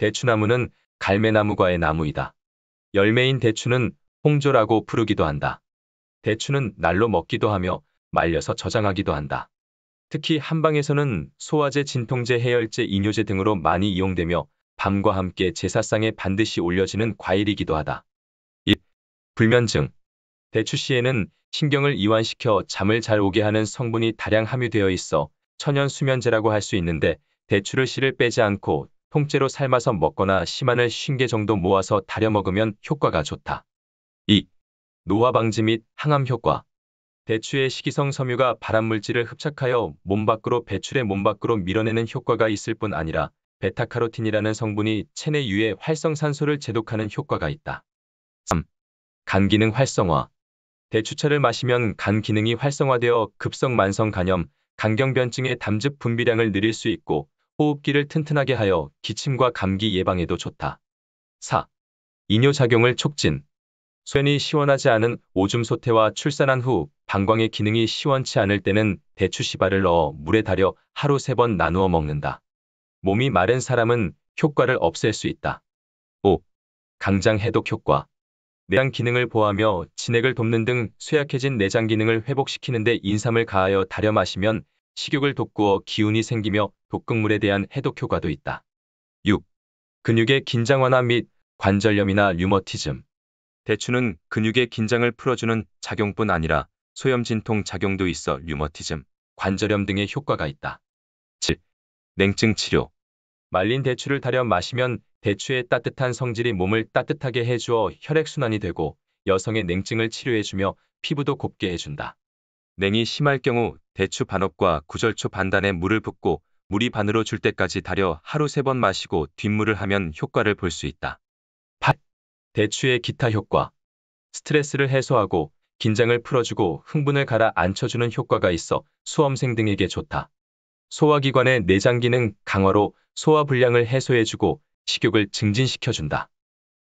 대추나무는 갈매나무과의 나무이다. 열매인 대추는 홍조라고 부르기도 한다. 대추는 날로 먹기도 하며 말려서 저장하기도 한다. 특히 한방에서는 소화제, 진통제, 해열제, 이뇨제 등으로 많이 이용되며 밤과 함께 제사상에 반드시 올려지는 과일이기도 하다. 1. 불면증 대추씨에는 신경을 이완시켜 잠을 잘 오게 하는 성분이 다량 함유되어 있어 천연 수면제라고 할 수 있는데 대추를 씨를 빼지 않고 통째로 삶아서 먹거나 심만을 50개 정도 모아서 다려 먹으면 효과가 좋다. 2. 노화 방지 및 항암 효과 대추의 식이성 섬유가 발암물질을 흡착하여 몸 밖으로 배출해 몸 밖으로 밀어내는 효과가 있을 뿐 아니라 베타카로틴이라는 성분이 체내 유해 활성산소를 제독하는 효과가 있다. 3. 간 기능 활성화 대추차를 마시면 간 기능이 활성화되어 급성 만성 간염, 간경변증의 담즙 분비량을 늘릴 수 있고 호흡기를 튼튼하게 하여 기침과 감기 예방에도 좋다. 4. 이뇨작용을 촉진. 쇠이 시원하지 않은 오줌 소태와 출산한 후 방광의 기능이 시원치 않을 때는 대추 시발을 넣어 물에 달여 하루 세 번 나누어 먹는다. 몸이 마른 사람은 효과를 없앨 수 있다. 5. 강장 해독 효과. 내장 기능을 보하며 호 진액을 돕는 등 쇠약해진 내장 기능을 회복시키는데 인삼을 가하여 달여 마시면 식욕을 돋구어 기운이 생기며 독극물에 대한 해독 효과도 있다. 6. 근육의 긴장 완화 및 관절염이나 류머티즘 대추는 근육의 긴장을 풀어주는 작용뿐 아니라 소염 진통 작용도 있어 류머티즘, 관절염 등의 효과가 있다. 7. 냉증 치료 말린 대추를 달여 마시면 대추의 따뜻한 성질이 몸을 따뜻하게 해주어 혈액순환이 되고 여성의 냉증을 치료해주며 피부도 곱게 해준다. 냉이 심할 경우 대추 반업과 구절초 반단에 물을 붓고 물이 반으로 줄 때까지 달여 하루 세 번 마시고 뒷물을 하면 효과를 볼 수 있다. 8. 대추의 기타 효과 스트레스를 해소하고 긴장을 풀어주고 흥분을 가라앉혀주는 효과가 있어 수험생 등에게 좋다. 소화기관의 내장 기능 강화로 소화 불량을 해소해주고 식욕을 증진시켜준다.